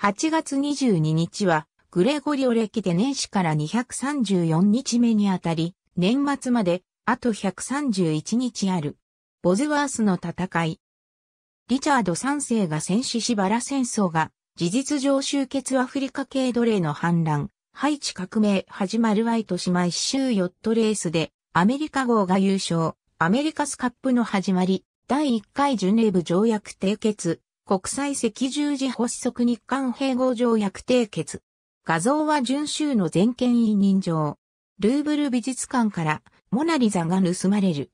8月22日は、グレゴリオ歴で年始から234日目にあたり、年末まで、あと131日ある。ボズワースの戦い。リチャード3世が戦死しバラ戦争が、事実上終結アフリカ系奴隷の反乱、ハイチ革命始まるワイト島一周ヨットレースで、アメリカ号が優勝、アメリカスカップの始まり、第1回ジュネーブ条約締結、国際赤十字発足日韓併合条約締結。画像は準州の全権委任状。ルーブル美術館からモナリザが盗まれる。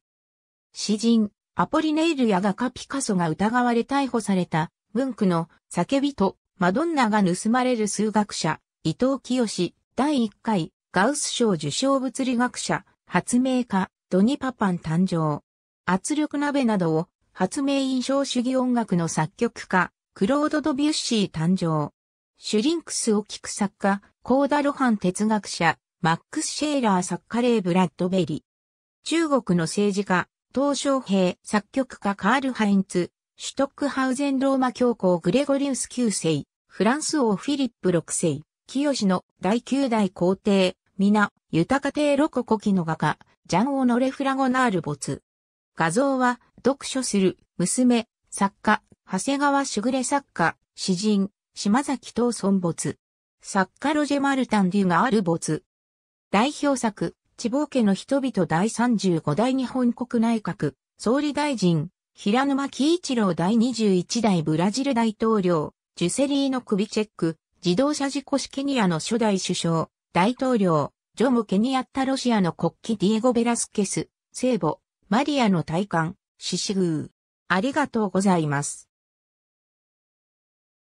詩人、アポリネイルや画家ピカソが疑われ逮捕された、文句の叫びとマドンナが盗まれる数学者、伊藤清、第1回ガウス賞受賞物理学者、発明家、ドニパパン誕生。圧力鍋などを発明印象主義音楽の作曲家、クロード・ドビュッシー誕生。シュリンクスを聴く作家、コーダ・ロハン哲学者、マックス・シェーラー作家レイ・ブラッドベリ。中国の政治家、東小平作曲家カール・ハインツ、シュトックハウゼンローマ教皇グレゴリウス9世、フランス王フィリップ6世、清の第9代皇帝、皆、豊か帝ロココキの画家、ジャン・オノレ・フラゴナール没。画像は、読書する、娘、作家、長谷川しぐれ作家、詩人、島崎と村没。作家ロジェ・マルタン・デュガール没。代表作、地方家の人々第35代日本国内閣、総理大臣、平沼喜一郎第21代ブラジル大統領、ジュセリーノ・首チェック、自動車事故死ケニアの初代首相、大統領、ジョム・ケニアッタロシアの国旗ディエゴ・ベラスケス、聖母、マリアの大官。獅子宮。ありがとうございます。